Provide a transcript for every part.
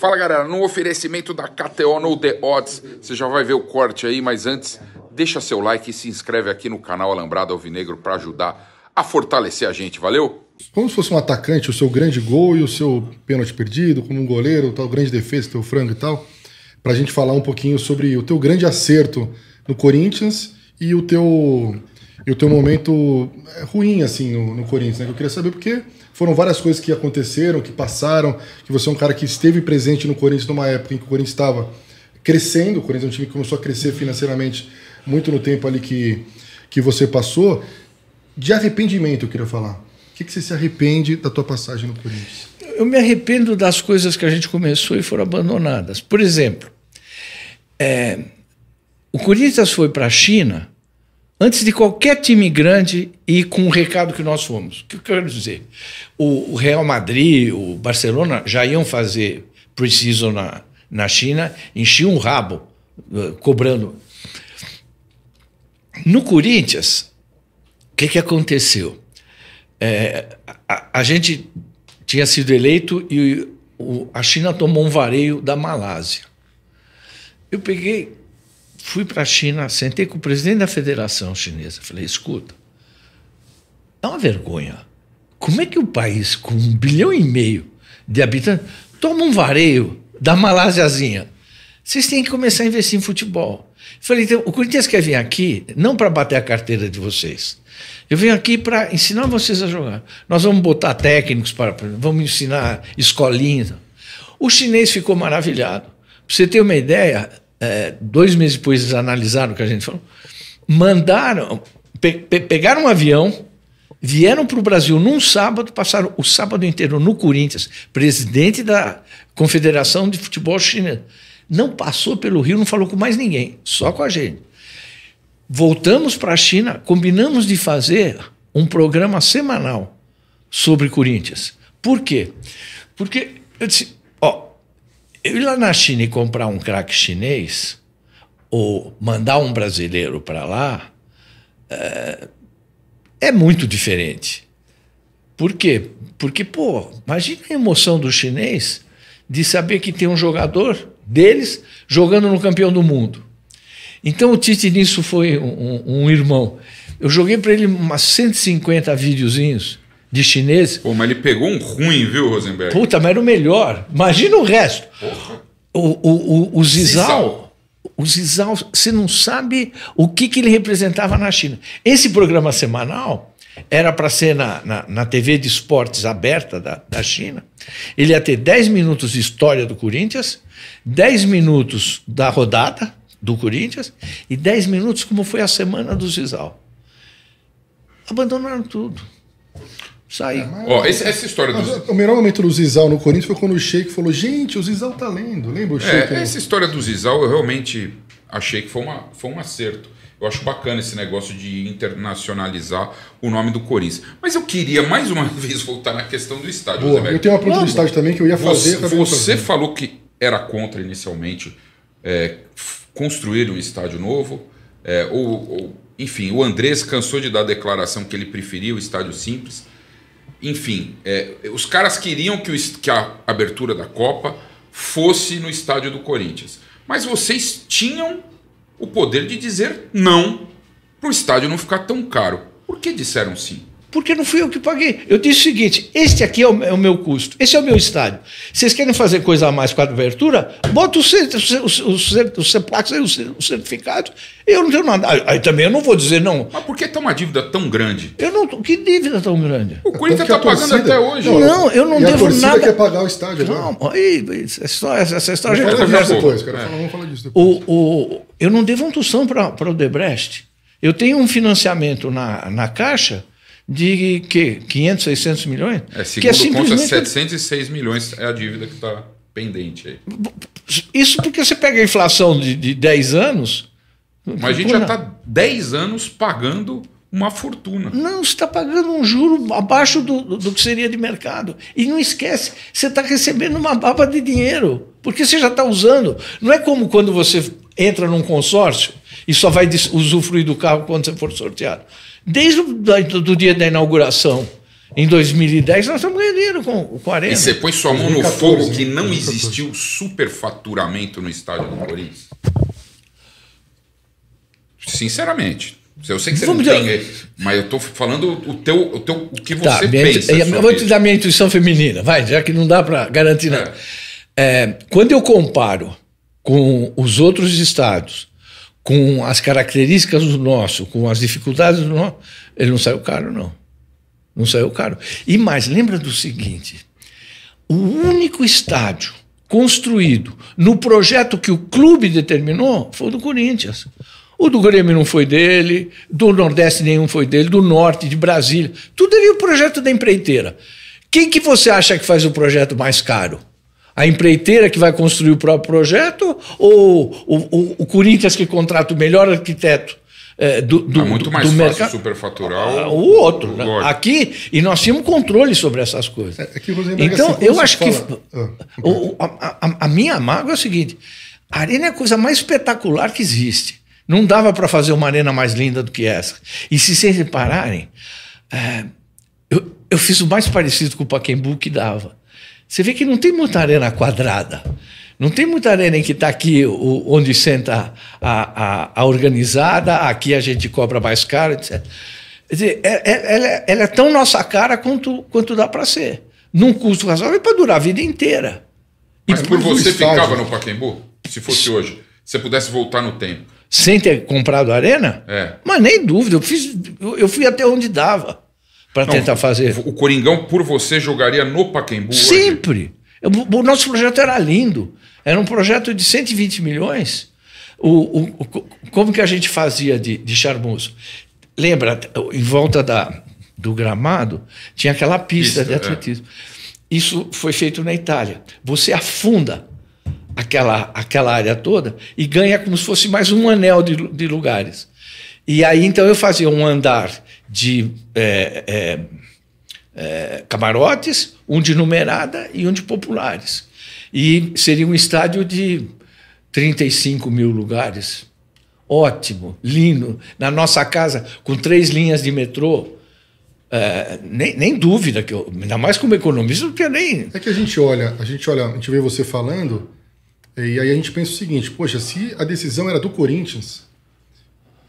Fala galera, no oferecimento da KTO No The Odds, você já vai ver o corte aí, mas antes, deixa seu like e se inscreve aqui no canal Alambrado Alvinegro para ajudar a fortalecer a gente, valeu? Como se fosse um atacante, o seu grande gol e o seu pênalti perdido, como um goleiro, tal grande defesa, teu frango e tal, para a gente falar um pouquinho sobre o teu grande acerto no Corinthians e o teu e o teu momento é, ruim assim no, no Corinthians, né? eu queria saber porque foram várias coisas que aconteceram, que passaram, que você é um cara que esteve presente no Corinthians numa época em que o Corinthians estava crescendo, o Corinthians é um time que começou a crescer financeiramente muito no tempo ali que, que você passou. De arrependimento, eu queria falar. O que, que você se arrepende da tua passagem no Corinthians? Eu me arrependo das coisas que a gente começou e foram abandonadas. Por exemplo, é, o Corinthians foi para a China antes de qualquer time grande e com o recado que nós fomos. O que eu quero dizer? O, Real Madrid, o Barcelona já iam fazer preciso na, na China, enchiam um rabo uh, cobrando. No Corinthians, o que, que aconteceu? É, a, a, gente tinha sido eleito e o, a China tomou um vareio da Malásia. Eu peguei, fui para a China, sentei com o presidente da Federação Chinesa. Falei: escuta, é uma vergonha. Como é que o país, com um bilhão e meio de habitantes, toma um vareio da Malásiazinha? Vocês têm que começar a investir em futebol. Falei: então, o Corinthians quer vir aqui não para bater a carteira de vocês. Eu venho aqui para ensinar vocês a jogar. Nós vamos botar técnicos para. Vamos ensinar escolinha. O chinês ficou maravilhado. Para você ter uma ideia, é, dois meses depois eles analisaram o que a gente falou, mandaram, pe, pe, pegaram um avião, vieram para o Brasil num sábado, passaram o sábado inteiro no Corinthians, presidente da Confederação de Futebol China Não passou pelo Rio, não falou com mais ninguém, só com a gente. Voltamos para a China, combinamos de fazer um programa semanal sobre Corinthians. Por quê? Porque eu disse, ó, ir lá na China e comprar um crack chinês, ou mandar um brasileiro para lá, é, é muito diferente. Por quê? Porque, pô, imagina a emoção do chinês de saber que tem um jogador deles jogando no campeão do mundo. Então o Tite nisso foi um, um, um irmão. Eu joguei para ele umas 150 videozinhos de chinês. Pô, mas ele pegou um ruim, viu, Rosenberg? Puta, mas era o melhor. Imagina o resto. Porra. O, o, o, o Zizal. O Zizal, você não sabe o que, que ele representava na China. Esse programa semanal era para ser na, na, na, TV de esportes aberta da, da China. Ele ia ter 10 minutos de história do Corinthians, 10 minutos da rodada do Corinthians e 10 minutos como foi a semana do Zizal. Abandonaram tudo. Saí. É, Ó, esse, essa história do. Mas, o melhor momento do Zizal no Corinthians foi quando o Sheik falou: gente, o Zizal tá lendo. Lembra o é, Sheik? É, essa história do Zizal eu realmente achei que foi, uma, foi um acerto. Eu acho bacana esse negócio de internacionalizar o nome do Corinthians. Mas eu queria mais uma vez voltar na questão do estádio. Boa, eu tenho uma pergunta do estádio também que eu ia fazer. Você, você falou que era contra inicialmente é, construir um estádio novo, é, ou, ou, enfim, o Andrés cansou de dar a declaração que ele preferia o estádio simples. Enfim, é, os caras queriam que, o, que a abertura da Copa fosse no estádio do Corinthians. Mas vocês tinham o poder de dizer não para o estádio não ficar tão caro. Por que disseram sim? Porque não fui eu que paguei. Eu disse o seguinte: este aqui é o, é o meu custo, esse é o meu estádio. Vocês querem fazer coisa a mais com a abertura? Bota o, o, o, o CEPLAX aí, o, certificado. Eu não tenho nada. Aí, aí, também eu não vou dizer não. Mas por que tem uma dívida tão grande? Eu não. Que dívida tão grande? O Corinthians é está pagando torcida, até hoje. Não, não eu não e devo a nada. quer pagar o estádio. Né? Não, Aí, essa, essa história a gente conversa depois. Cara, é. vamos falar disso depois. O, o, eu não devo um tução para o Debrecht. Eu tenho um financiamento na, na Caixa de que 500, 600 milhões? É, segundo que é simplesmente... conta, 706 milhões é a dívida que está pendente aí. Isso porque você pega a inflação de, de 10 anos. Mas a gente já está 10 anos pagando uma fortuna. Não, você está pagando um juro abaixo do, do que seria de mercado. E não esquece, você está recebendo uma baba de dinheiro, porque você já está usando. Não é como quando você entra num consórcio e só vai usufruir do carro quando você for sorteado. Desde o dia da inauguração, em 2010, nós estamos ganhando com, com a E você põe sua mão no fogo né? que não existiu superfaturamento no estádio do Corinthians? Sinceramente. Eu sei que você Vamos não dizer... tem, mas eu estou falando o teu, o teu, o que tá, você minha, pensa. Eu vou te dar minha intuição feminina, vai, já que não dá para garantir nada. É. É, quando eu comparo com os outros estados com as características do nosso, com as dificuldades do nosso, ele não saiu caro, não. Não saiu caro. E mais, lembra do seguinte: o único estádio construído no projeto que o clube determinou foi o do Corinthians. O do Grêmio não foi dele, do Nordeste nenhum foi dele, do Norte, de Brasília. Tudo ali é o projeto da empreiteira. Quem que você acha que faz o projeto mais caro? a empreiteira que vai construir o próprio projeto ou o, o, o Corinthians que contrata o melhor arquiteto? É, do, do, é muito mais do fácil mercado, superfaturar ah, o outro. Né? Aqui, e nós tínhamos controle sobre essas coisas. É, é então, assim, eu acho fala... que ah, o, a, a, a, minha mágoa é o seguinte: a arena é a coisa mais espetacular que existe. Não dava para fazer uma arena mais linda do que essa. E se vocês repararem, é, eu, eu fiz o mais parecido com o Paquembu que dava. Você vê que não tem muita arena quadrada. Não tem muita arena em que está aqui o, onde senta a, a, a, organizada, aqui a gente cobra mais caro, etc. Quer dizer, é, é, ela, é, ela é tão nossa cara quanto, quanto dá para ser. Num custo razoável para durar a vida inteira. Mas por você estádio. ficava no paquembu, Se fosse hoje, se pudesse voltar no tempo. Sem ter comprado a arena? É. Mas nem dúvida, eu, fiz, eu fui até onde dava para tentar fazer. O Coringão, por você, jogaria no Pacaembu? Sempre. Eu, o nosso projeto era lindo. Era um projeto de 120 milhões. O, o, o como que a gente fazia de, de charmoso? Lembra, em volta da, do gramado, tinha aquela pista, de atletismo. É. Isso foi feito na Itália. Você afunda aquela, aquela área toda e ganha como se fosse mais um anel de, de lugares. E aí, então, eu fazia um andar de é, é, é, camarotes, um de numerada e um de populares. E seria um estádio de 35 mil lugares. Ótimo, lindo. Na nossa casa, com três linhas de metrô. É, nem, nem, dúvida que eu, ainda mais como economista, não tinha nem. É que a gente olha, a gente olha, a gente vê você falando, e aí a gente pensa o seguinte: poxa, se a decisão era do Corinthians,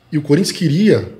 e o Corinthians queria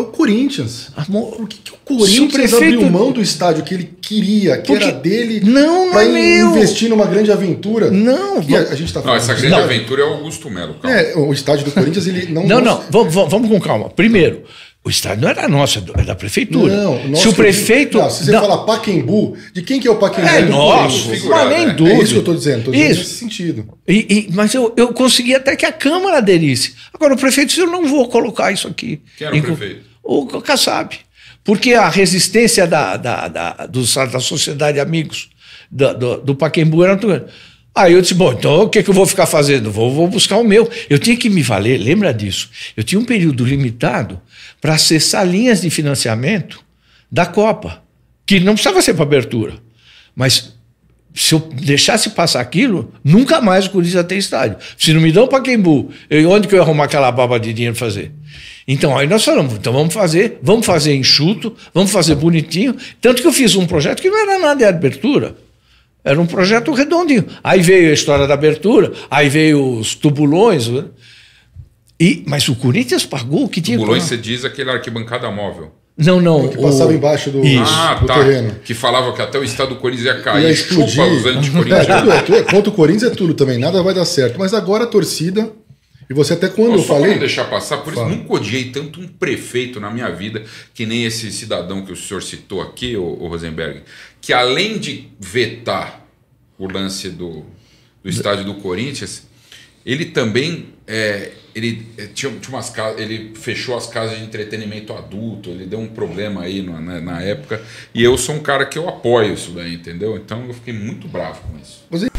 é o Corinthians. Por que, que o Corinthians prefeito... abriu mão do estádio que ele queria, que Porque... era dele, não, para é investir numa grande aventura? Não, e a, gente tá falando. Não, essa grande aventura é o Augusto Melo. Calma. É, o estádio do Corinthians ele não. não, não. Vamos, vamos com calma. Primeiro. O estádio não era é nosso, é da prefeitura. Não, nosso se o prefeito. Não, se você não. fala Paquembu, de quem que é o Paquembu? É, é nosso, mas nem dúvida. Né? É isso que eu estou dizendo, estou dizendo isso. nesse sentido. E, e, mas eu, eu consegui até que a Câmara aderisse. Agora, o prefeito disse: eu não vou colocar isso aqui. Quem era o prefeito? o Kassab. Porque a resistência da, da, da, da, da sociedade de amigos do, do, do Paquembu era muito grande. Aí eu disse, bom, então o que, é que eu vou ficar fazendo? Vou, vou buscar o meu. Eu tinha que me valer, lembra disso. Eu tinha um período limitado para acessar linhas de financiamento da Copa, que não precisava ser para abertura. Mas se eu deixasse passar aquilo, nunca mais o Corinthians ia ter estádio. Se não me dão para Quembu, eu, onde que eu ia arrumar aquela baba de dinheiro fazer? Então aí nós falamos, então vamos fazer, vamos fazer enxuto, vamos fazer bonitinho. Tanto que eu fiz um projeto que não era nada de abertura. Era um projeto redondinho. Aí veio a história da abertura, aí veio os tubulões. Né? E, mas o Corinthians pagou o que tinha. Tubulões, você diz aquele arquibancada móvel. Não, não. Que passava o... embaixo do, Ah, do tá. terreno. Que falava que até o estado do Corinthians ia cair. Ia explodir. Chupa os anticorintianos. É, é, contra o Corinthians é tudo também. Nada vai dar certo. Mas agora a torcida... E você até quando Pô, eu falei... Não deixar passar. Por Fala. isso nunca odiei tanto um prefeito na minha vida que nem esse cidadão que o senhor citou aqui, o, o Rosenberg. Que além de vetar o lance do, do estádio do Corinthians ele também é, ele é, tinha, tinha umas ele fechou as casas de entretenimento adulto, ele deu um problema aí na, na, na, época. E eu sou um cara que eu apoio isso daí, entendeu? Então eu fiquei muito bravo com isso. Você...